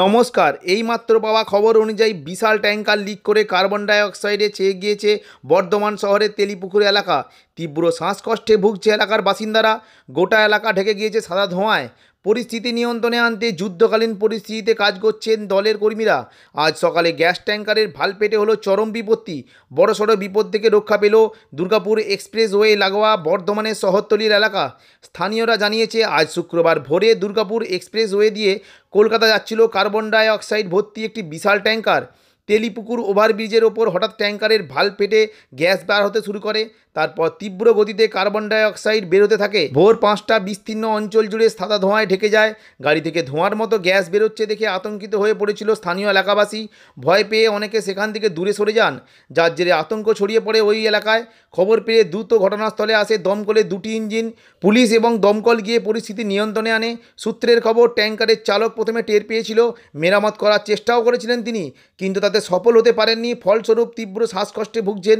নমস্কার এইমাত্র পাওয়া খবর অনুযায়ী বিশাল ট্যাঙ্কার লিক করে কার্বন ডাইঅক্সাইডে চেয়ে গিয়েছে বর্ধমান শহরের তেলিপুকুর এলাকা তীব্র শ্বাসকষ্টে ভুগছে এলাকার বাসিন্দারা গোটা এলাকা ঢেকে গিয়েছে সাদা ধোঁয়ায় পরিস্থিতি নিয়ন্ত্রণে আনতে যুদ্ধকালীন পরিস্থিতিতে কাজ করছেন দলের কর্মীরা আজ সকালে গ্যাস ট্যাঙ্কারের ভালপেটে হলো চরম বিপত্তি বড়সড় বিপদ থেকে রক্ষা পেল দুর্গাপুর এক্সপ্রেসওয়ে লাগোয়া বর্ধমানের শহরতলির এলাকা স্থানীয়রা জানিয়েছে আজ শুক্রবার ভোরে দুর্গাপুর এক্সপ্রেসওয়ে দিয়ে কলকাতা যাচ্ছিল কার্বন ডাই অক্সাইড ভর্তি একটি বিশাল ট্যাঙ্কার তেলিপুকুর ওভারব্রিজের ওপর হঠাৎ ট্যাঙ্কারের ভাল পেটে গ্যাস বার হতে শুরু করে তারপর তীব্র গতিতে কার্বন ডাইঅক্সাইড বেরোতে থাকে ভোর পাঁচটা বিস্তীর্ণ অঞ্চল জুড়ে সাদা ধোঁয়ায় ঢেকে যায় গাড়ি থেকে ধোঁয়ার মতো গ্যাস বেরোচ্ছে দেখে আতঙ্কিত হয়ে পড়েছিল স্থানীয় এলাকাবাসী ভয় পেয়ে অনেকে সেখান থেকে দূরে সরে যান যার জেরে আতঙ্ক ছড়িয়ে পড়ে ওই এলাকায় খবর পেয়ে দ্রুত ঘটনাস্থলে আসে দমকলে দুটি ইঞ্জিন পুলিশ এবং দমকল গিয়ে পরিস্থিতি নিয়ন্ত্রণে আনে সূত্রের খবর ট্যাঙ্কারের চালক প্রথমে টের পেয়েছিল মেরামত করার চেষ্টাও করেছিলেন তিনি কিন্তু তাতে সফল হতে পারেননি ফলস্বরূপ তীব্র শ্বাসকষ্টে ভুগছেন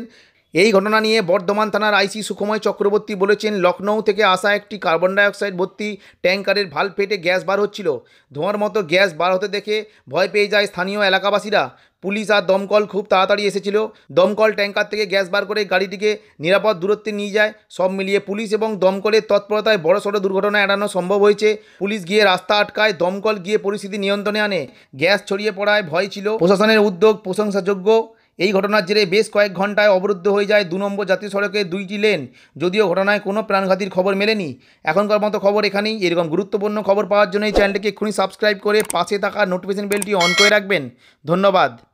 এই ঘটনা নিয়ে বর্ধমান থানার আইসি সুখময় চক্রবর্তী বলেছেন লখনৌ থেকে আসা একটি কার্বন ডাইঅক্সাইড ভর্তি ট্যাঙ্কারের ভাল ফেটে গ্যাস বার হচ্ছিল ধোঁয়ার মতো গ্যাস বার হতে দেখে ভয় পেয়ে যায় স্থানীয় এলাকাবাসীরা পুলিশ আর দমকল খুব তাড়াতাড়ি এসেছিল দমকল ট্যাঙ্কার থেকে গ্যাস বার করে গাড়িটিকে নিরাপদ দূরত্বে নিয়ে যায় সব মিলিয়ে পুলিশ এবং দমকলের তৎপরতায় বড়সড় দুর্ঘটনা এড়ানো সম্ভব হয়েছে পুলিশ গিয়ে রাস্তা আটকায় দমকল গিয়ে পরিস্থিতি নিয়ন্ত্রণে আনে গ্যাস ছড়িয়ে পড়ায় ভয় ছিল প্রশাসনের উদ্যোগ প্রশংসাযোগ্য এই ঘটনার জেরে বেশ কয়েক ঘন্টায় অবরুদ্ধ হয়ে যায় দু নম্বর জাতীয় সড়কে দুইটি লেন যদিও ঘটনায় কোনো প্রাণঘাতীর খবর মেলেনি এখনকার মতো খবর এখানেই এরকম গুরুত্বপূর্ণ খবর পাওয়ার জন্য এই চ্যানেলটিকে এক্ষুনি সাবস্ক্রাইব করে পাশে থাকা নোটিফিকেশন বেলটি অন করে রাখবেন ধন্যবাদ